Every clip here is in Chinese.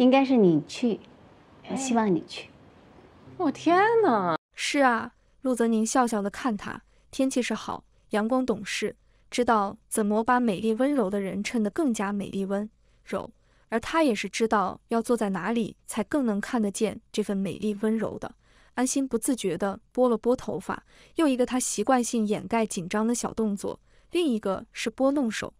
应该是你去，我希望你去。我天哪！是啊，陆泽宁笑笑的看他，天气是好，阳光懂事，知道怎么把美丽温柔的人衬得更加美丽温柔。而他也是知道要坐在哪里才更能看得见这份美丽温柔的。安心不自觉的拨了拨头发，又一个他习惯性掩盖紧张的小动作，另一个是拨弄手。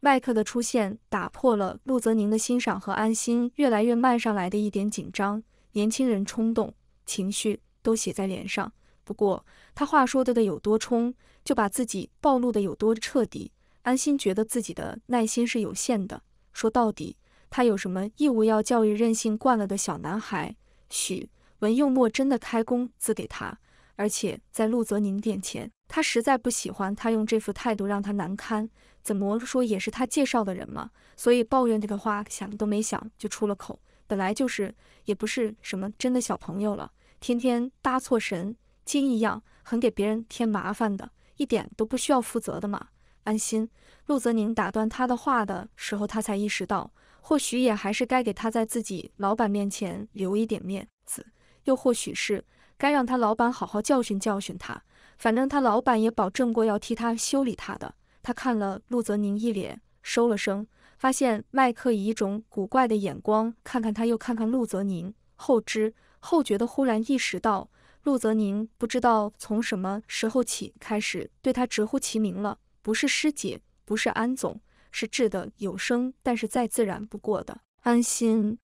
麦克的出现打破了陆泽宁的欣赏和安心，越来越慢上来的一点紧张。年轻人冲动情绪都写在脸上。不过他话说的的有多冲，就把自己暴露的有多彻底。安心觉得自己的耐心是有限的。说到底，他有什么义务要教育任性惯了的小男孩？许文又莫真的开工资给他？而且在陆泽宁面前，他实在不喜欢他用这副态度让他难堪。怎么说也是他介绍的人嘛，所以抱怨这个话想都没想就出了口。本来就是，也不是什么真的小朋友了，天天搭错神，经一样，很给别人添麻烦的，一点都不需要负责的嘛。安心。陆泽宁打断他的话的时候，他才意识到，或许也还是该给他在自己老板面前留一点面子，又或许是。该让他老板好好教训教训他，反正他老板也保证过要替他修理他的。他看了陆泽宁一脸，收了声，发现麦克以一种古怪的眼光看看他，又看看陆泽宁，后知后觉的忽然意识到，陆泽宁不知道从什么时候起开始对他直呼其名了，不是师姐，不是安总，是质的有声但是再自然不过的安心，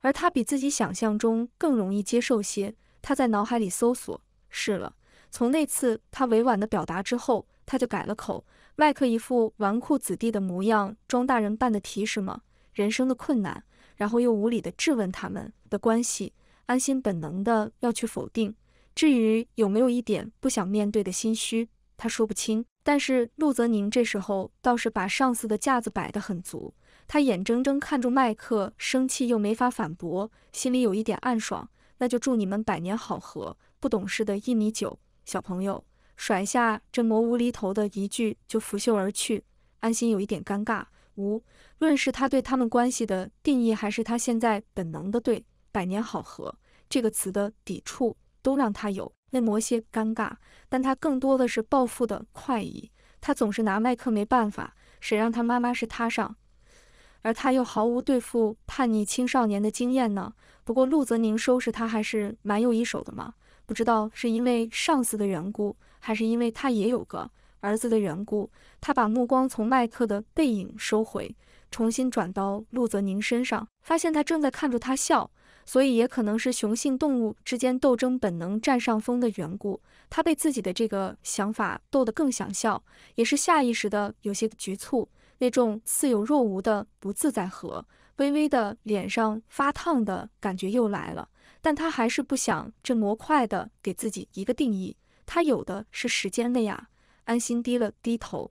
而他比自己想象中更容易接受些。他在脑海里搜索，是了，从那次他委婉的表达之后，他就改了口。麦克一副纨绔子弟的模样，装大人般的提什么人生的困难，然后又无理的质问他们的关系，安心本能的要去否定。至于有没有一点不想面对的心虚，他说不清。但是陆泽宁这时候倒是把上司的架子摆得很足，他眼睁睁看住麦克生气又没法反驳，心里有一点暗爽。那就祝你们百年好合。不懂事的一米九小朋友甩下这魔无厘头的一句就拂袖而去。安心有一点尴尬，无论是他对他们关系的定义，还是他现在本能的对“百年好合”这个词的抵触，都让他有那么些尴尬。但他更多的是报复的快意。他总是拿麦克没办法，谁让他妈妈是他上。而他又毫无对付叛逆青少年的经验呢？不过陆泽宁收拾他还是蛮有一手的嘛。不知道是因为上司的缘故，还是因为他也有个儿子的缘故，他把目光从麦克的背影收回，重新转到陆泽宁身上，发现他正在看着他笑。所以也可能是雄性动物之间斗争本能占上风的缘故，他被自己的这个想法逗得更想笑，也是下意识的有些局促。那种似有若无的不自在和微微的脸上发烫的感觉又来了，但他还是不想这么快的给自己一个定义。他有的是时间的呀。安心低了低头，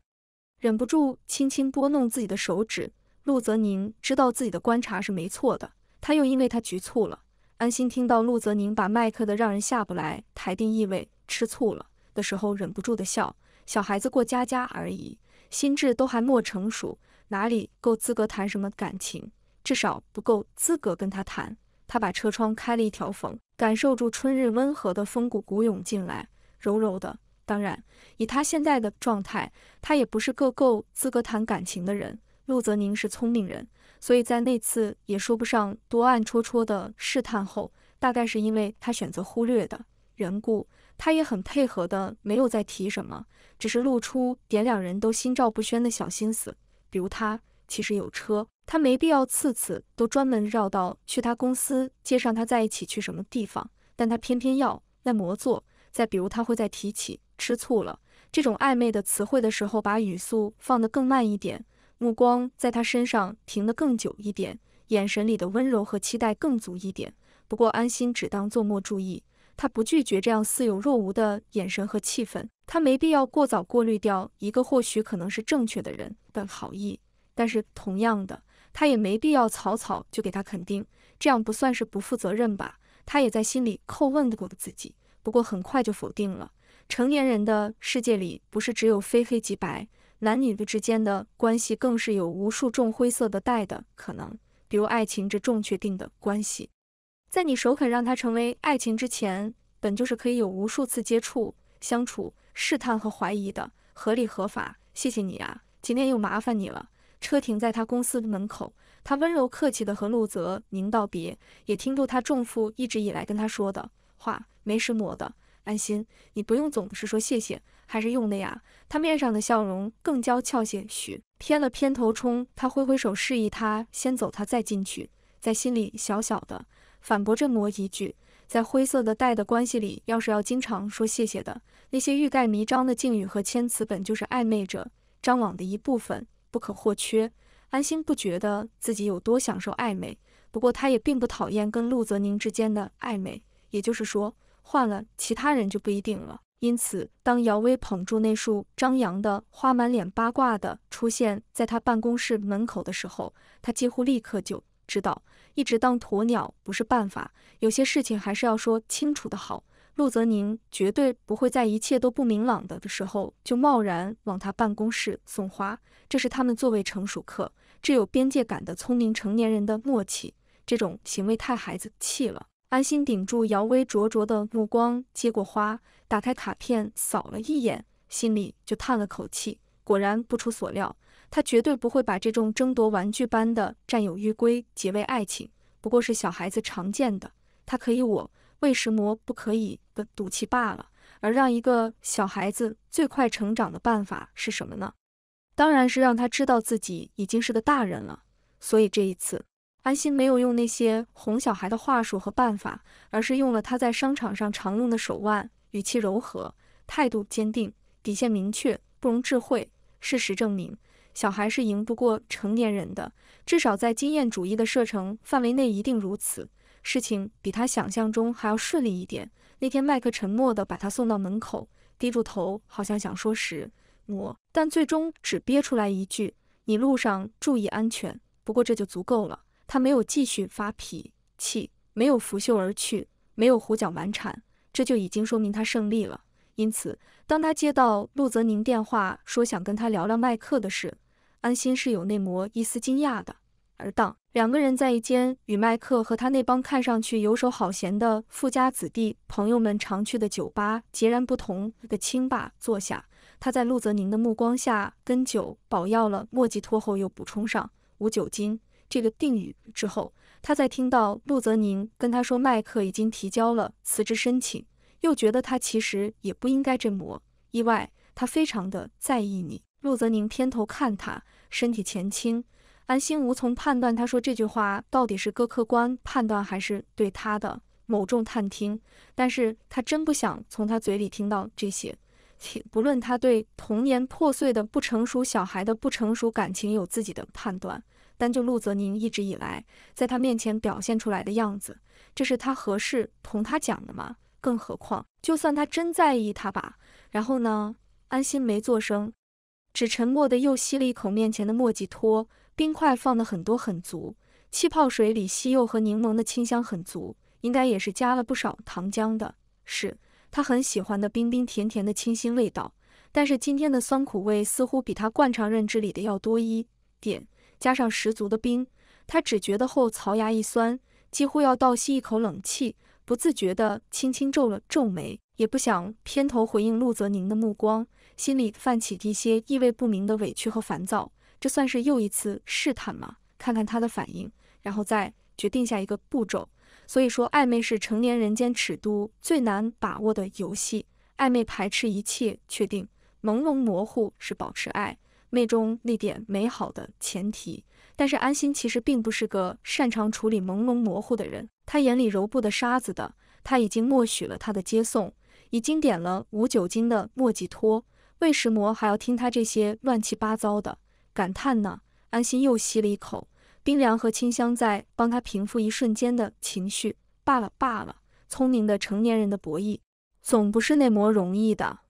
忍不住轻轻拨弄自己的手指。陆泽宁知道自己的观察是没错的，他又因为他局促了。安心听到陆泽宁把麦克的让人下不来台定义为吃醋了的时候，忍不住的笑。小孩子过家家而已。心智都还莫成熟，哪里够资格谈什么感情？至少不够资格跟他谈。他把车窗开了一条缝，感受住春日温和的风骨骨涌进来，柔柔的。当然，以他现在的状态，他也不是个够资格谈感情的人。陆泽宁是聪明人，所以在那次也说不上多暗戳戳的试探后，大概是因为他选择忽略的。缘故，他也很配合的，没有再提什么，只是露出点两人都心照不宣的小心思，比如他其实有车，他没必要次次都专门绕道去他公司接上他在一起去什么地方，但他偏偏要那魔做。再比如他会在提起吃醋了这种暧昧的词汇的时候，把语速放得更慢一点，目光在他身上停得更久一点，眼神里的温柔和期待更足一点。不过安心只当做莫注意。他不拒绝这样似有若无的眼神和气氛，他没必要过早过滤掉一个或许可能是正确的人的好意。但是同样的，他也没必要草草就给他肯定，这样不算是不负责任吧？他也在心里叩问过自己，不过很快就否定了。成年人的世界里不是只有非黑即白，男女的之间的关系更是有无数种灰色的带的可能，比如爱情这重确定的关系。在你首肯让他成为爱情之前，本就是可以有无数次接触、相处、试探和怀疑的，合理合法。谢谢你啊，今天又麻烦你了。车停在他公司的门口，他温柔客气地和陆泽宁道别，也听住他重负一直以来跟他说的话，没事，抹的安心。你不用总是说谢谢，还是用的呀。他面上的笑容更娇俏些许，偏了偏头冲他挥挥手，示意他先走，他再进去。在心里小小的。反驳这魔一句，在灰色的带的关系里，要是要经常说谢谢的那些欲盖弥彰的敬语和谦辞，本就是暧昧者张网的一部分，不可或缺。安心不觉得自己有多享受暧昧，不过他也并不讨厌跟陆泽宁之间的暧昧，也就是说，换了其他人就不一定了。因此，当姚薇捧住那束张扬的花，满脸八卦的出现在他办公室门口的时候，他几乎立刻就。知道一直当鸵鸟不是办法，有些事情还是要说清楚的好。陆泽宁绝对不会在一切都不明朗的时候就贸然往他办公室送花，这是他们作为成熟、客具有边界感的聪明成年人的默契。这种行为太孩子气了。安心顶住姚威灼灼的目光，接过花，打开卡片，扫了一眼，心里就叹了口气。果然不出所料。他绝对不会把这种争夺玩具般的占有欲归结为爱情，不过是小孩子常见的。他可以，我为什么不可以的赌气罢了。而让一个小孩子最快成长的办法是什么呢？当然是让他知道自己已经是个大人了。所以这一次，安心没有用那些哄小孩的话术和办法，而是用了他在商场上常用的手腕，语气柔和，态度坚定，底线明确，不容智慧。事实证明。小孩是赢不过成年人的，至少在经验主义的射程范围内一定如此。事情比他想象中还要顺利一点。那天，麦克沉默地把他送到门口，低住头，好像想说“时“我”，但最终只憋出来一句：“你路上注意安全。”不过这就足够了。他没有继续发脾气，没有拂袖而去，没有胡搅蛮缠，这就已经说明他胜利了。因此，当他接到陆泽宁电话，说想跟他聊聊麦克的事，安心是有那抹一丝惊讶的。而当两个人在一间与麦克和他那帮看上去游手好闲的富家子弟朋友们常去的酒吧截然不同的清吧坐下，他在陆泽宁的目光下跟酒保要了莫吉托后，又补充上无酒精这个定语之后，他在听到陆泽宁跟他说麦克已经提交了辞职申请。又觉得他其实也不应该这么意外，他非常的在意你。陆泽宁偏头看他，身体前倾，安心无从判断他说这句话到底是各客观判断还是对他的某种探听，但是他真不想从他嘴里听到这些。不论他对童年破碎的不成熟小孩的不成熟感情有自己的判断，但就陆泽宁一直以来在他面前表现出来的样子，这是他合适同他讲的吗？更何况，就算他真在意他吧，然后呢？安心没做声，只沉默的又吸了一口面前的莫吉托，冰块放的很多很足，气泡水里西柚和柠檬的清香很足，应该也是加了不少糖浆的，是他很喜欢的冰冰甜甜的清新味道。但是今天的酸苦味似乎比他惯常认知里的要多一点，加上十足的冰，他只觉得后槽牙一酸，几乎要倒吸一口冷气。不自觉地轻轻皱了皱眉，也不想偏头回应陆泽宁的目光，心里泛起一些意味不明的委屈和烦躁。这算是又一次试探吗？看看他的反应，然后再决定下一个步骤。所以说，暧昧是成年人间尺度最难把握的游戏。暧昧排斥一切确定，朦胧模糊是保持暧昧中那点美好的前提。但是安心其实并不是个擅长处理朦胧模糊的人。他眼里揉布的沙子的，他已经默许了他的接送，已经点了无酒精的莫吉托，为什么还要听他这些乱七八糟的感叹呢？安心又吸了一口冰凉和清香，在帮他平复一瞬间的情绪。罢了罢了，聪明的成年人的博弈，总不是那么容易的。